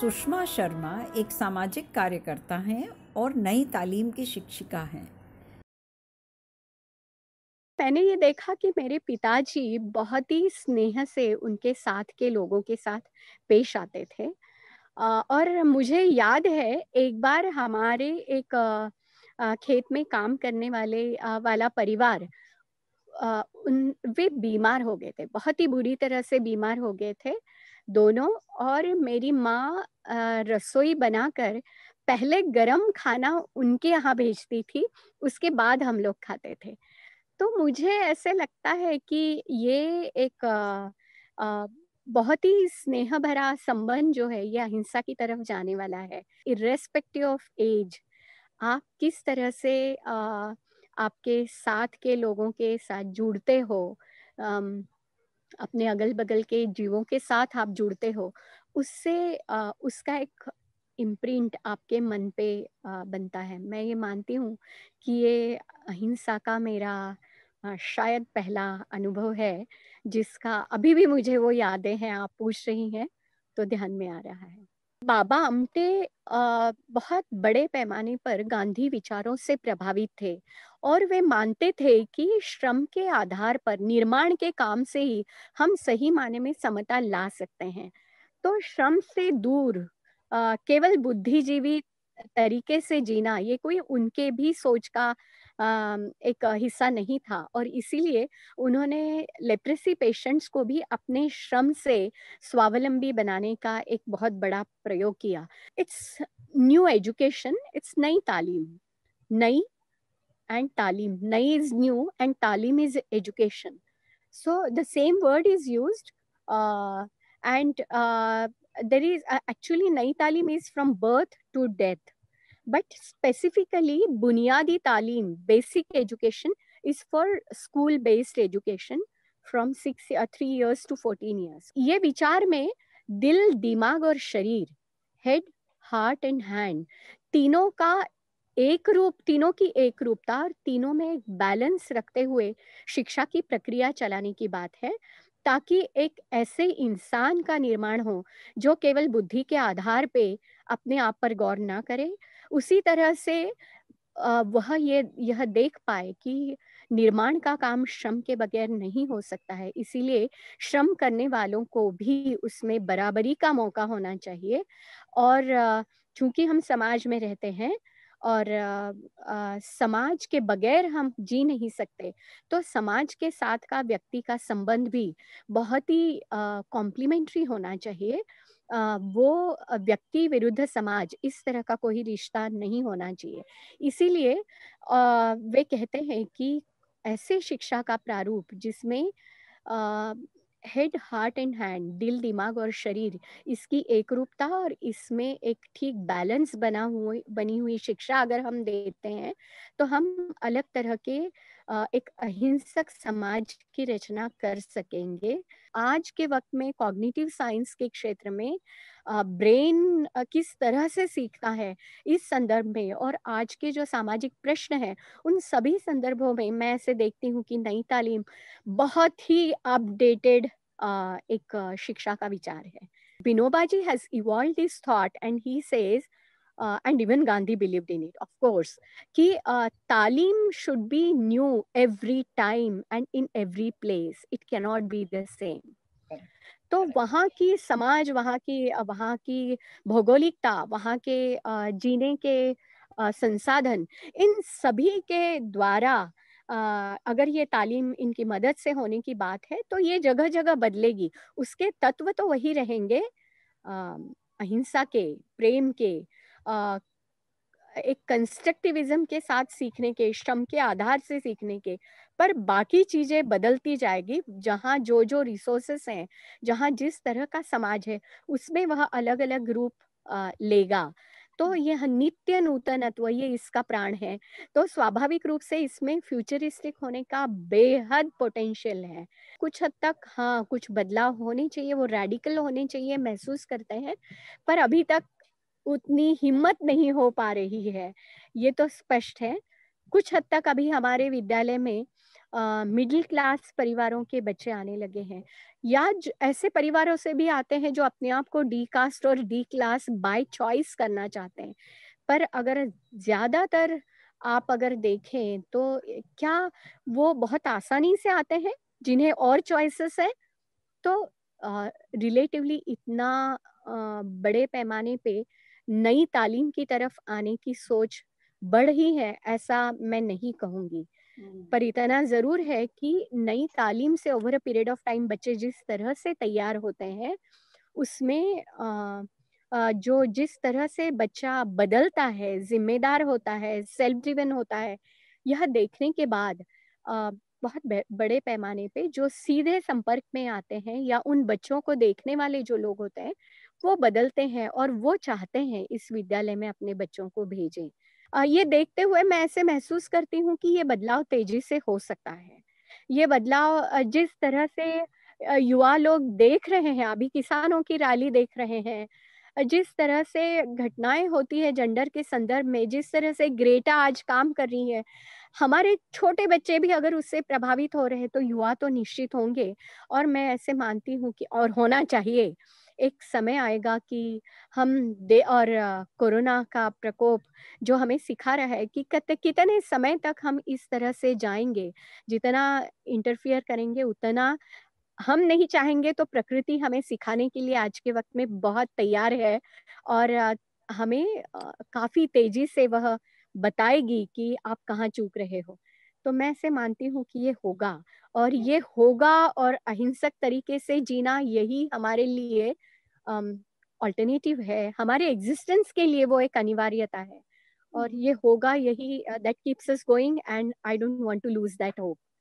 सुषमा शर्मा एक सामाजिक कार्यकर्ता हैं और नई तालीम की शिक्षिका हैं मैंने ये देखा कि मेरे पिताजी बहुत ही स्नेह से उनके साथ के लोगों के साथ पेश आते थे और मुझे याद है एक बार हमारे एक खेत में काम करने वाले वाला परिवार उन वे बीमार हो गए थे बहुत ही बुरी तरह से बीमार हो गए थे दोनों और मेरी माँ रसोई बनाकर पहले गरम खाना उनके यहाँ भेजती थी उसके बाद हम लोग खाते थे तो मुझे ऐसे लगता है कि ये एक आ, आ, बहुत ही स्नेह भरा संबंध जो है ये अहिंसा की तरफ जाने वाला है इरेस्पेक्टिव ऑफ एज आप किस तरह से आ, आपके साथ के लोगों के साथ जुड़ते हो आम, अपने अगल बगल के जीवों के साथ आप जुड़ते हो उससे उसका एक इम्प्रिंट आपके मन पे बनता है मैं ये मानती हूँ कि ये अहिंसा का मेरा शायद पहला अनुभव है जिसका अभी भी मुझे वो यादें हैं आप पूछ रही हैं तो ध्यान में आ रहा है बाबा अमटे बहुत बड़े पैमाने पर गांधी विचारों से प्रभावित थे और वे मानते थे कि श्रम के आधार पर निर्माण के काम से ही हम सही माने में समता ला सकते हैं तो श्रम से दूर केवल बुद्धिजीवी तरीके से जीना ये कोई उनके भी सोच का एक हिस्सा नहीं था और इसीलिए उन्होंने लेप्रेसी पेशेंट्स को भी अपने श्रम से स्वावलंबी बनाने का एक बहुत बड़ा प्रयोग किया इट्स न्यू एजुकेशन इट्स नई तालीम नई and Talim Nai is new and Talim is education so the same word is use and there is actually Nai Talim is from birth to death but specifically Buniyadi Talim basic education is for school based education from six three years to fourteen years ये विचार में दिल दिमाग और शरीर head heart and hand तीनों का एक रूप तीनों की एक रूपता और तीनों में एक बैलेंस रखते हुए शिक्षा की प्रक्रिया चलाने की बात है ताकि एक ऐसे इंसान का निर्माण हो जो केवल बुद्धि के आधार पे अपने आप पर गौर ना करे उसी तरह से वह ये यह देख पाए कि निर्माण का काम श्रम के बगैर नहीं हो सकता है इसीलिए श्रम करने वालों को भी उसमें बराबरी का मौका होना चाहिए और चूंकि हम समाज में रहते हैं और आ, आ, समाज के बगैर हम जी नहीं सकते तो समाज के साथ का व्यक्ति का संबंध भी बहुत ही कॉम्प्लीमेंट्री होना चाहिए आ, वो व्यक्ति विरुद्ध समाज इस तरह का कोई रिश्ता नहीं होना चाहिए इसीलिए वे कहते हैं कि ऐसे शिक्षा का प्रारूप जिसमें हेड हार्ट एंड हैंड दिल दिमाग और शरीर इसकी एक रूपता और इसमें एक ठीक बैलेंस बना हुई बनी हुई शिक्षा अगर हम देते हैं तो हम अलग तरह के एक अहिंसक समाज की रचना कर सकेंगे आज के वक्त में कॉग्निटिव साइंस के क्षेत्र में ब्रेन किस तरह से सीखता है इस संदर्भ में और आज के जो सामाजिक प्रश्न हैं उन सभी संदर्भों में मैं ऐसे देखती हूँ कि नई तालीम बहुत ही अपडेटेड एक शिक्षा का विचार है Vinoba ji has evolve this thought and he says and even Gandhi believe in it of course course कि Talim should be new every time and in every place it can not be the same तो वहाँ की समाज वहाँ की वहाँ की भौगोलिकता वहाँ के uh, जीने के uh, संसाधन इन सभी के द्वारा uh, अगर ये तालीम इनकी मदद से होने की बात है तो ये जगह जगह बदलेगी उसके तत्व तो वही रहेंगे um, अहिंसा के प्रेम के एक कंस्ट्रक्टिविज्म के साथ सीखने के श्रम के आधार से सीखने के पर बाकी चीजें बदलती जाएगी जहाँ जो जो रिसोर्सेस हैं जहाँ जिस तरह का समाज है उसमें वह अलग अलग रूप लेगा तो हम्म। यह नित्य नूतनत्व ये इसका प्राण है तो स्वाभाविक रूप से इसमें फ्यूचरिस्टिक होने का बेहद पोटेंशियल है कुछ हद तक हाँ कुछ बदलाव होने चाहिए वो रेडिकल होने चाहिए महसूस करते हैं पर अभी तक उतनी हिम्मत नहीं हो पा रही है ये तो स्पष्ट है कुछ हद तक अभी हमारे विद्यालय में मिडिल क्लास परिवारों के बच्चे आने लगे हैं या ऐसे परिवारों से भी आते हैं जो अपने आप को डी कास्ट और डी क्लास बाय चॉइस करना चाहते हैं पर अगर ज्यादातर आप अगर देखें तो क्या वो बहुत आसानी से आते हैं जिन्हें और चॉइसेस है तो रिलेटिवली uh, इतना uh, बड़े पैमाने पे नई तालीम की तरफ आने की सोच बढ़ ही है ऐसा मैं नहीं कहूंगी पर इतना जरूर है कि नई तालीम से over a period of time बच्चे जिस तरह से तैयार होते हैं उसमें जो जिस तरह से बच्चा बदलता है जिम्मेदार होता है सेल्फ ड्रिवन होता है यह देखने के बाद बहुत बड़े पैमाने पे जो सीधे संपर्क में आते हैं या उन बच्चों को देखने वाले जो लोग होते हैं वो बदलते हैं और वो चाहते हैं इस विद्यालय में अपने बच्चों को भेजें ये देखते हुए मैं ऐसे महसूस करती हूँ कि ये बदलाव तेजी से हो सकता है ये बदलाव जिस तरह से युवा लोग देख रहे हैं अभी किसानों की रैली देख रहे हैं जिस तरह से घटनाएं होती है जेंडर के संदर्भ में जिस तरह से ग्रेटा आज काम कर रही है हमारे छोटे बच्चे भी अगर उससे प्रभावित हो रहे तो युवा तो निश्चित होंगे और मैं ऐसे मानती हूँ कि और होना चाहिए एक समय आएगा कि हम दे और कोरोना का प्रकोप जो हमें सिखा रहा है कि कत, कितने समय तक हम इस तरह से जाएंगे जितना इंटरफियर करेंगे उतना हम नहीं चाहेंगे तो प्रकृति हमें सिखाने के लिए आज के वक्त में बहुत तैयार है और हमें काफी तेजी से वह बताएगी कि आप कहाँ चूक रहे हो तो मैं ऐसे मानती हूँ कि ये होगा और हम्म। ये होगा और अहिंसक तरीके से जीना यही हमारे लिए ऑल्टरनेटिव है हमारे एग्जिस्टेंस के लिए वो एक अनिवार्यता है और हम्म। ये होगा यही that keeps us going and I don't want to lose that hope